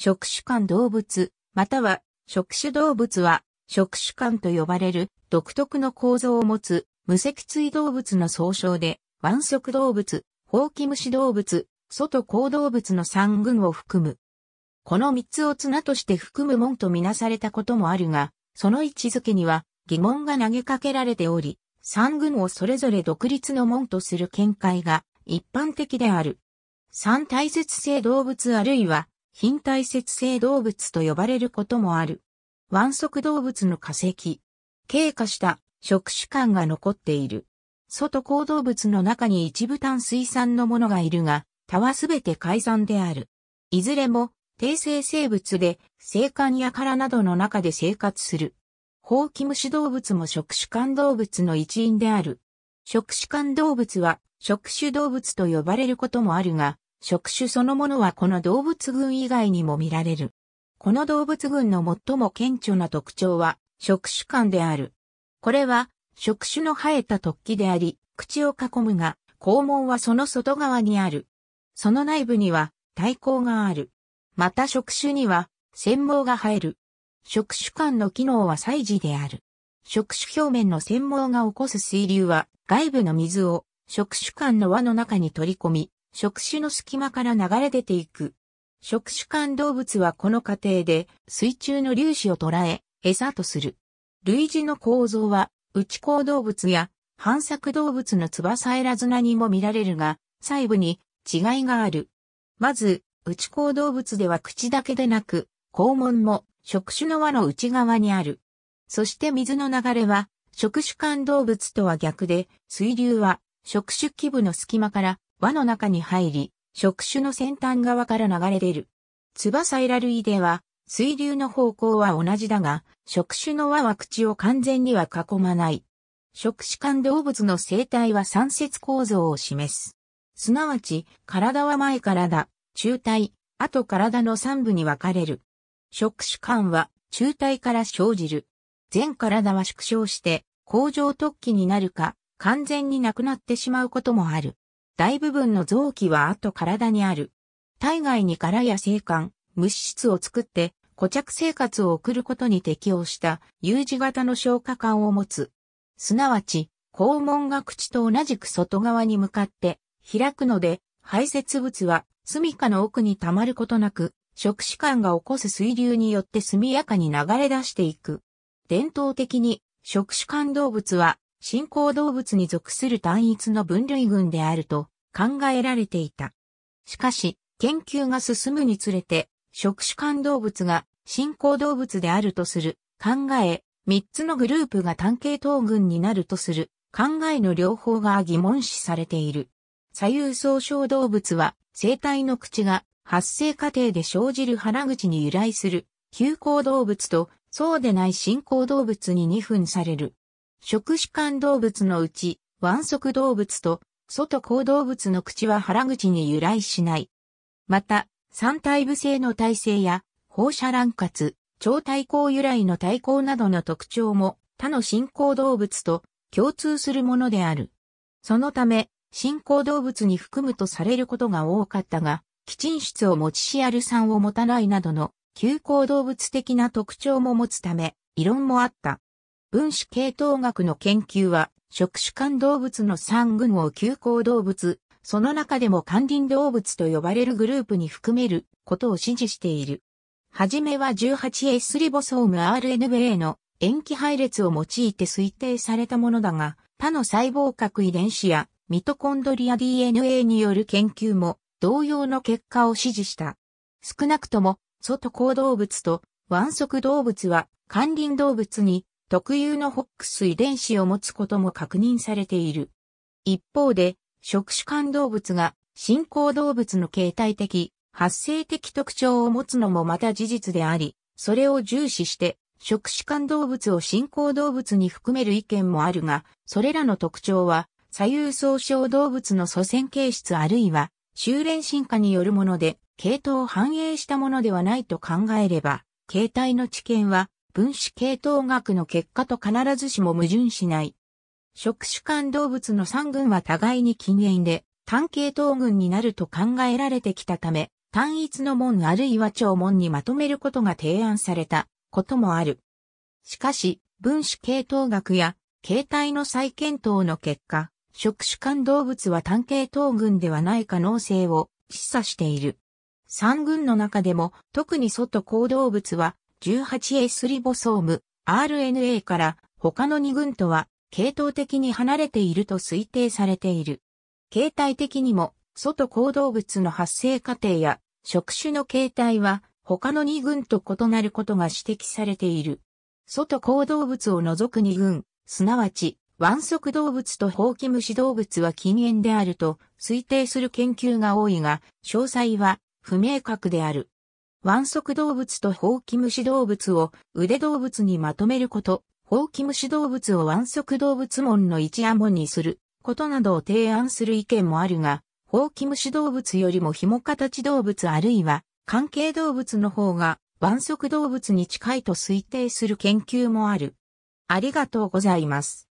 触手間動物、または触手動物は触手間と呼ばれる独特の構造を持つ無脊椎動物の総称で、腕足動物、ウキム虫動物、外行動物の三群を含む。この三つを綱として含む門とみなされたこともあるが、その位置づけには疑問が投げかけられており、三群をそれぞれ独立の門とする見解が一般的である。三大切性動物あるいは品体節性動物と呼ばれることもある。腕足動物の化石。経過した触手感が残っている。外行動物の中に一部炭水産のものがいるが、他はすべて改ざんである。いずれも、低生生物で、生管や殻などの中で生活する。ほキム虫動物も触手感動物の一員である。触手感動物は、触手動物と呼ばれることもあるが、触手そのものはこの動物群以外にも見られる。この動物群の最も顕著な特徴は触手感である。これは触手の生えた突起であり、口を囲むが、肛門はその外側にある。その内部には体孔がある。また触手には繊毛が生える。触手感の機能は祭事である。触手表面の繊毛が起こす水流は外部の水を触手感の輪の中に取り込み、触手の隙間から流れ出ていく。触手間動物はこの過程で水中の粒子を捉え、餌とする。類似の構造は、内行動物や反作動物の翼エラず。にも見られるが、細部に違いがある。まず、内行動物では口だけでなく、肛門も触手の輪の内側にある。そして水の流れは、触手間動物とは逆で、水流は触手基部の隙間から輪の中に入り、触手の先端側から流れ出る。翼イラ類では、水流の方向は同じだが、触手の輪は口を完全には囲まない。触手間動物の生態は三節構造を示す。すなわち、体は前体、中体、後体の三部に分かれる。触手間は中体から生じる。全体は縮小して、工場突起になるか、完全になくなってしまうこともある。大部分の臓器は後体にある。体外に殻や生管、無質を作って固着生活を送ることに適応した U 字型の消化管を持つ。すなわち、肛門が口と同じく外側に向かって開くので、排泄物は住処の奥に溜まることなく、食手管が起こす水流によって速やかに流れ出していく。伝統的に、食士管動物は新興動物に属する単一の分類群であると考えられていた。しかし、研究が進むにつれて、触手間動物が新興動物であるとする考え、三つのグループが単系統群になるとする考えの両方が疑問視されている。左右相称動物は生体の口が発生過程で生じる腹口に由来する、急行動物とそうでない進行動物に二分される。食主間動物のうち、腕足動物と、外行動物の口は腹口に由来しない。また、三体部性の体制や、放射乱活、超体抗由来の体抗などの特徴も、他の進行動物と共通するものである。そのため、進行動物に含むとされることが多かったが、基沈質を持ちシアル酸を持たないなどの、急行動物的な特徴も持つため、異論もあった。分子系統学の研究は、触手間動物の三群を急行動物、その中でも管輪動物と呼ばれるグループに含めることを指示している。はじめは 18S リボソーム RNA の塩基配列を用いて推定されたものだが、他の細胞核遺伝子やミトコンドリア DNA による研究も同様の結果を指示した。少なくとも、外行動物と腕足動物は管輪動物に特有のホックス遺伝子を持つことも確認されている。一方で、触手感動物が進行動物の形態的、発生的特徴を持つのもまた事実であり、それを重視して、触手感動物を進行動物に含める意見もあるが、それらの特徴は、左右相称動物の祖先形質あるいは、修練進化によるもので、系統を反映したものではないと考えれば、形態の知見は分子系統学の結果と必ずしも矛盾しない。触手間動物の三群は互いに近縁で、単系統群になると考えられてきたため、単一の門あるいは長門にまとめることが提案されたこともある。しかし、分子系統学や形態の再検討の結果、触手間動物は単系統群ではない可能性を示唆している。三群の中でも特に外行動物は 18S リボソーム RNA から他の2群とは系統的に離れていると推定されている。形態的にも外行動物の発生過程や触手の形態は他の2群と異なることが指摘されている。外行動物を除く2群、すなわち腕足動物と放棄虫動物は禁煙であると推定する研究が多いが、詳細は不明確である。腕足動物とホウキムシ動物を腕動物にまとめること、ホウキムシ動物を腕足動物門の一夜門にすることなどを提案する意見もあるが、ホウキムシ動物よりも紐形動物あるいは関係動物の方が腕足動物に近いと推定する研究もある。ありがとうございます。